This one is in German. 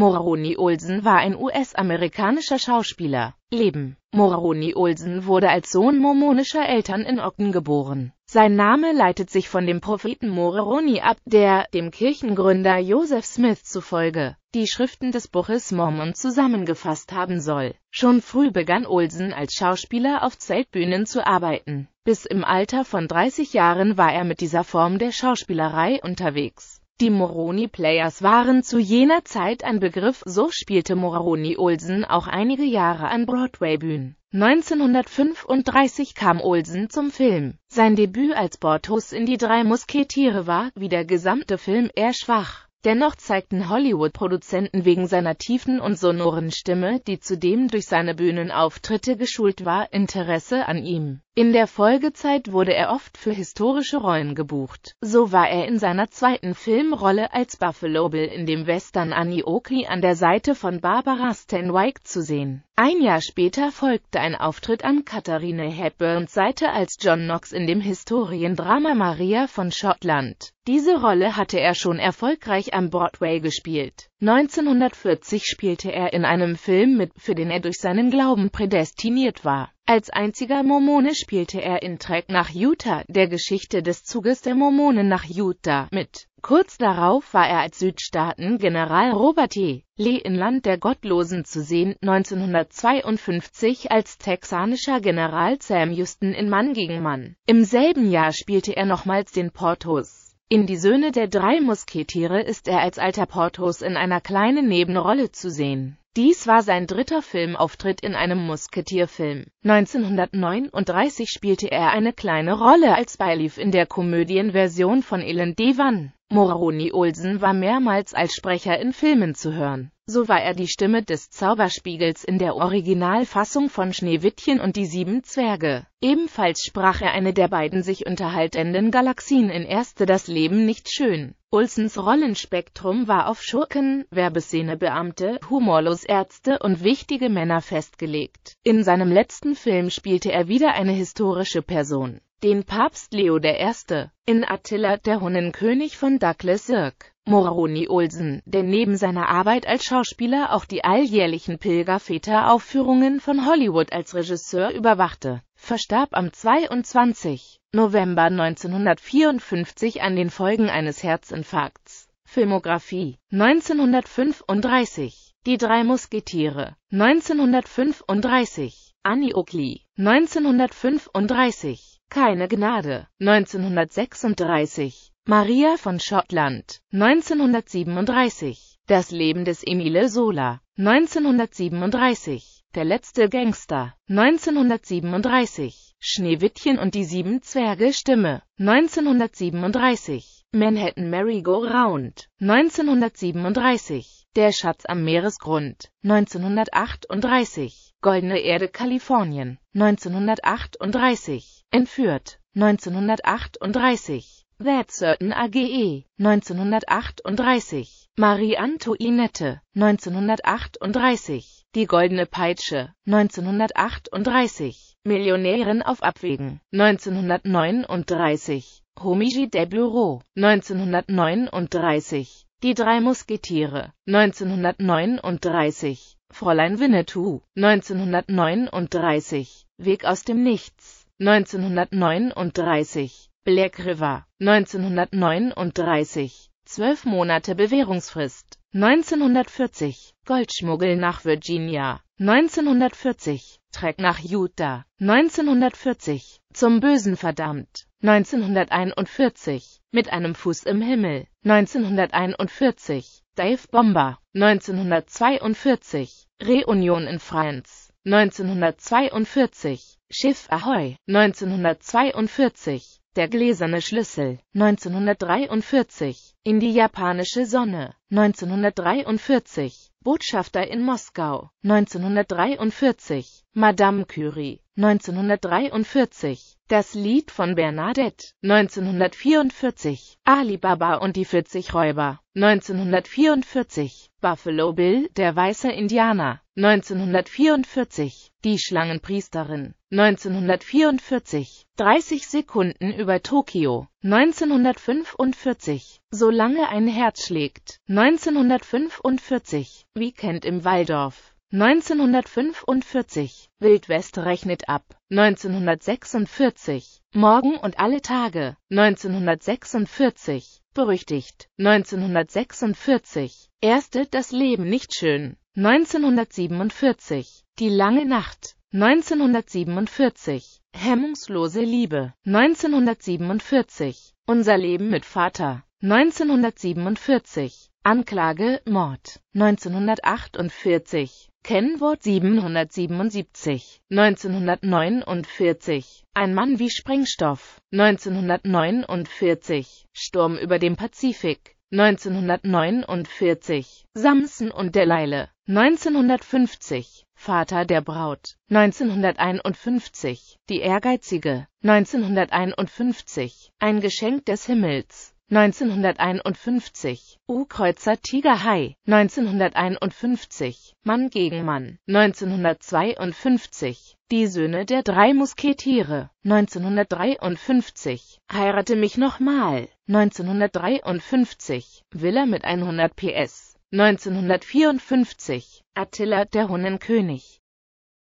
Moroni Olsen war ein US-amerikanischer Schauspieler. Leben Moroni Olsen wurde als Sohn mormonischer Eltern in Ogden geboren. Sein Name leitet sich von dem Propheten Moroni ab, der, dem Kirchengründer Joseph Smith zufolge, die Schriften des Buches Mormon zusammengefasst haben soll. Schon früh begann Olsen als Schauspieler auf Zeltbühnen zu arbeiten. Bis im Alter von 30 Jahren war er mit dieser Form der Schauspielerei unterwegs. Die Moroni Players waren zu jener Zeit ein Begriff, so spielte Moroni Olsen auch einige Jahre an Broadway-Bühnen. 1935 kam Olsen zum Film. Sein Debüt als Bortus in Die drei Musketiere war, wie der gesamte Film, eher schwach. Dennoch zeigten Hollywood-Produzenten wegen seiner tiefen und sonoren Stimme, die zudem durch seine Bühnenauftritte geschult war, Interesse an ihm. In der Folgezeit wurde er oft für historische Rollen gebucht. So war er in seiner zweiten Filmrolle als Buffalo Bill in dem Western Annie Oakley an der Seite von Barbara Stanwyck zu sehen. Ein Jahr später folgte ein Auftritt an Katharine Hepburns Seite als John Knox in dem Historiendrama Maria von Schottland. Diese Rolle hatte er schon erfolgreich am Broadway gespielt. 1940 spielte er in einem Film mit, für den er durch seinen Glauben prädestiniert war. Als einziger Mormone spielte er in Trek nach Utah, der Geschichte des Zuges der Mormonen nach Utah, mit. Kurz darauf war er als Südstaaten-General Robert E. Lee in Land der Gottlosen zu sehen, 1952 als texanischer General Sam Houston in Mann gegen Mann. Im selben Jahr spielte er nochmals den Portos. In Die Söhne der drei Musketiere ist er als alter Portos in einer kleinen Nebenrolle zu sehen. Dies war sein dritter Filmauftritt in einem Musketierfilm. 1939 spielte er eine kleine Rolle als Beilief in der Komödienversion von Ellen Devan. Moroni Olsen war mehrmals als Sprecher in Filmen zu hören. So war er die Stimme des Zauberspiegels in der Originalfassung von Schneewittchen und die sieben Zwerge. Ebenfalls sprach er eine der beiden sich unterhaltenden Galaxien in Erste das Leben nicht schön. Olsens Rollenspektrum war auf Schurken, Werbeszene, Beamte, humorlos Ärzte und wichtige Männer festgelegt. In seinem letzten Film spielte er wieder eine historische Person, den Papst Leo I. In Attila, der Hunnenkönig von Douglas Sirk, Moroni Olsen, der neben seiner Arbeit als Schauspieler auch die alljährlichen Pilgerväter-Aufführungen von Hollywood als Regisseur überwachte, verstarb am 22. November 1954 an den Folgen eines Herzinfarkts. Filmografie 1935 Die drei Musketiere 1935 Annie Oakley 1935 Keine Gnade 1936 Maria von Schottland 1937 Das Leben des Emile Sola 1937 Der letzte Gangster 1937 Schneewittchen und die sieben Zwerge Stimme 1937 Manhattan Merry-Go-Round 1937 Der Schatz am Meeresgrund 1938 Goldene Erde Kalifornien 1938 Entführt 1938 That Certain AGE 1938 Marie Antoinette 1938 Die Goldene Peitsche 1938 Millionären auf Abwägen. 1939. Homiji de Bureau, 1939. Die drei Musketiere. 1939. Fräulein Winnetou. 1939. Weg aus dem Nichts. 1939. Black River. 1939. Zwölf Monate Bewährungsfrist. 1940 Goldschmuggel nach Virginia 1940 Trek nach Utah 1940 Zum Bösen verdammt 1941 Mit einem Fuß im Himmel 1941 Dave Bomber 1942 Reunion in France 1942 Schiff Ahoy 1942 der gläserne Schlüssel 1943 in die japanische Sonne 1943 Botschafter in Moskau 1943 Madame Curie 1943 Das Lied von Bernadette 1944 Alibaba und die 40 Räuber 1944 Buffalo Bill Der weiße Indianer 1944, die Schlangenpriesterin, 1944, 30 Sekunden über Tokio, 1945, solange ein Herz schlägt, 1945, Weekend im Waldorf, 1945, Wildwest rechnet ab, 1946, Morgen und alle Tage, 1946, berüchtigt, 1946, erste Das Leben nicht schön, 1947 Die lange Nacht 1947 Hemmungslose Liebe 1947 Unser Leben mit Vater 1947 Anklage Mord 1948 Kennwort 777 1949 Ein Mann wie Sprengstoff 1949 Sturm über dem Pazifik 1949 Samson und Delilah 1950 Vater der Braut 1951 Die Ehrgeizige 1951 Ein Geschenk des Himmels 1951 U-Kreuzer Tiger Hai 1951 Mann gegen Mann 1952 Die Söhne der drei Musketiere 1953 Heirate mich nochmal 1953 Villa mit 100 PS 1954 Attila der Hunnenkönig